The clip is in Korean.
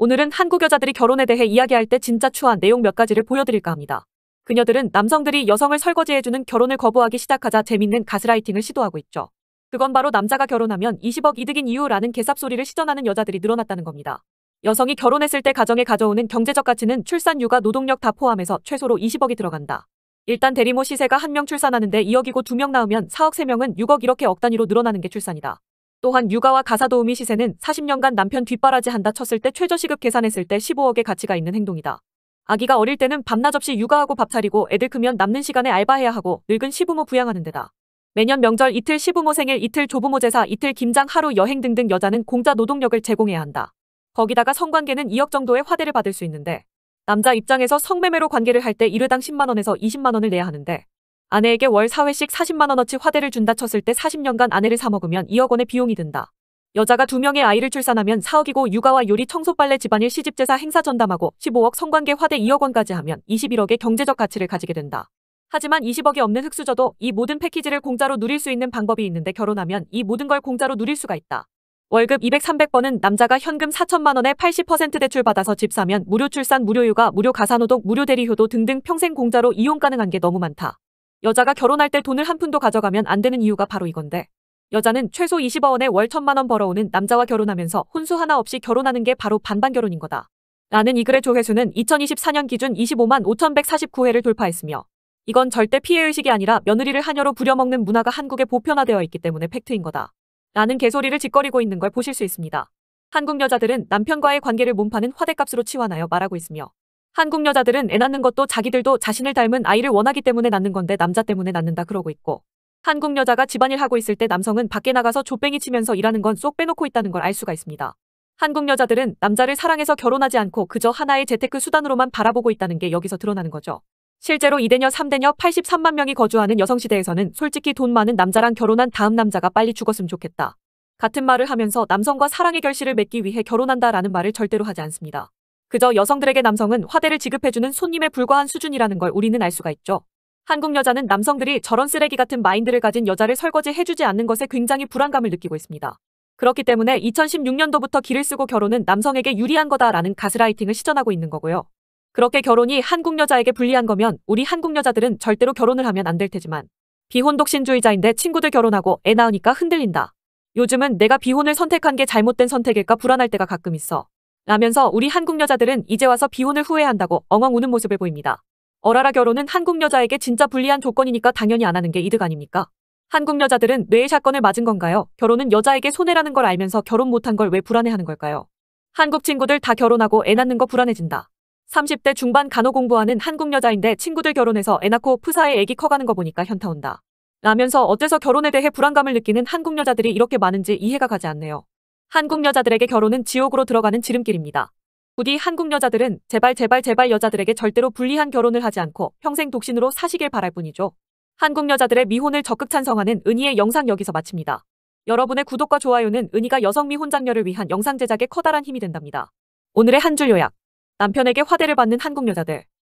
오늘은 한국 여자들이 결혼에 대해 이야기할 때 진짜 추한 내용 몇 가지를 보여드릴까 합니다. 그녀들은 남성들이 여성을 설거지해주는 결혼을 거부하기 시작하자 재밌는 가스라이팅을 시도하고 있죠. 그건 바로 남자가 결혼하면 20억 이득인 이유라는 개삽소리를 시전하는 여자들이 늘어났다는 겁니다. 여성이 결혼했을 때 가정에 가져오는 경제적 가치는 출산, 육아, 노동력 다 포함해서 최소로 20억이 들어간다. 일단 대리모 시세가 한 명 출산하는데 2억이고 두명 낳으면 4억, 3명은 6억 이렇게 억 단위로 늘어나는 게 출산이다. 또한 육아와 가사도우미 시세는 40년간 남편 뒷바라지 한다 쳤을 때 최저시급 계산했을 때 15억의 가치가 있는 행동이다. 아기가 어릴 때는 밤낮 없이 육아하고 밥 차리고 애들 크면 남는 시간에 알바해야 하고 늙은 시부모 부양하는 데다. 매년 명절 이틀 시부모 생일 이틀 조부모 제사 이틀 김장 하루 여행 등등 여자는 공짜 노동력을 제공해야 한다. 거기다가 성관계는 2억 정도의 화대를 받을 수 있는데 남자 입장에서 성매매로 관계를 할 때1회당 10만원에서 20만원을 내야 하는데 아내에게 월 4회씩 40만원어치 화대를 준다 쳤을 때 40년간 아내를 사먹으면 2억 원의 비용이 든다. 여자가 두 명의 아이를 출산하면 4억이고 육아와 요리 청소 빨래 집안일 시집제사 행사 전담하고 15억 성관계 화대 2억 원까지 하면 21억의 경제적 가치를 가지게 된다. 하지만 20억이 없는 흑수저도 이 모든 패키지를 공짜로 누릴 수 있는 방법이 있는데 결혼하면 이 모든 걸 공짜로 누릴 수가 있다. 월급 200, 300번은 남자가 현금 4천만 원에 80% 대출 받아서 집 사면 무료 출산, 무료 육아, 무료 가사노동, 무료 대리효도 등등 평생 공짜로 이용 가능한 게 너무 많다. 여자가 결혼할 때 돈을 한 푼도 가져가면 안 되는 이유가 바로 이건데 여자는 최소 20억 원에 월 천만 원 벌어오는 남자와 결혼하면서 혼수 하나 없이 결혼하는 게 바로 반반 결혼인 거다. 라는 이 글의 조회수는 2024년 기준 25만 5,149회를 돌파했으며 이건 절대 피해의식이 아니라 며느리를 한여로 부려먹는 문화가 한국에 보편화되어 있기 때문에 팩트인 거다. 라는 개소리를 짓거리고 있는 걸 보실 수 있습니다. 한국 여자들은 남편과의 관계를 몸파는 화대값으로 치환하여 말하고 있으며 한국 여자들은 애 낳는 것도 자기들도 자신을 닮은 아이를 원하기 때문에 낳는 건데 남자 때문에 낳는다 그러고 있고 한국 여자가 집안일 하고 있을 때 남성은 밖에 나가서 조뱅이 치면서 일하는 건 쏙 빼놓고 있다는 걸 알 수가 있습니다. 한국 여자들은 남자를 사랑해서 결혼하지 않고 그저 하나의 재테크 수단으로만 바라보고 있다는 게 여기서 드러나는 거죠. 실제로 이대녀 3대녀 83만 명이 거주하는 여성시대에서는 솔직히 돈 많은 남자랑 결혼한 다음 남자가 빨리 죽었으면 좋겠다. 같은 말을 하면서 남성과 사랑의 결실을 맺기 위해 결혼한다라는 말을 절대로 하지 않습니다. 그저 여성들에게 남성은 화대를 지급해주는 손님에 불과한 수준이라는 걸 우리는 알 수가 있죠. 한국 여자는 남성들이 저런 쓰레기 같은 마인드를 가진 여자를 설거지 해주지 않는 것에 굉장히 불안감을 느끼고 있습니다. 그렇기 때문에 2016년도부터 길을 쓰고 결혼은 남성에게 유리한 거다라는 가스라이팅을 시전하고 있는 거고요. 그렇게 결혼이 한국 여자에게 불리한 거면 우리 한국 여자들은 절대로 결혼을 하면 안 될 테지만 비혼독신주의자인데 친구들 결혼하고 애 낳으니까 흔들린다. 요즘은 내가 비혼을 선택한 게 잘못된 선택일까 불안할 때가 가끔 있어. 라면서 우리 한국 여자들은 이제 와서 비혼을 후회한다고 엉엉 우는 모습을 보입니다. 어라라 결혼은 한국 여자에게 진짜 불리한 조건이니까 당연히 안 하는 게 이득 아닙니까? 한국 여자들은 뇌의 사건을 맞은 건가요? 결혼은 여자에게 손해라는 걸 알면서 결혼 못 한 걸 왜 불안해하는 걸까요? 한국 친구들 다 결혼하고 애 낳는 거 불안해진다. 30대 중반 간호 공부하는 한국 여자인데 친구들 결혼해서 애 낳고 프사에 애기 커가는 거 보니까 현타 온다. 라면서 어째서 결혼에 대해 불안감을 느끼는 한국 여자들이 이렇게 많은지 이해가 가지 않네요. 한국 여자들에게 결혼은 지옥으로 들어가는 지름길입니다. 부디 한국 여자들은 제발 제발 제발 여자들에게 절대로 불리한 결혼을 하지 않고 평생 독신으로 사시길 바랄 뿐이죠. 한국 여자들의 미혼을 적극 찬성하는 은희의 영상 여기서 마칩니다. 여러분의 구독과 좋아요는 은희가 여성 미혼 장려를 위한 영상 제작에 커다란 힘이 된답니다. 오늘의 한 줄 요약. 남편에게 화대를 받는 한국 여자들.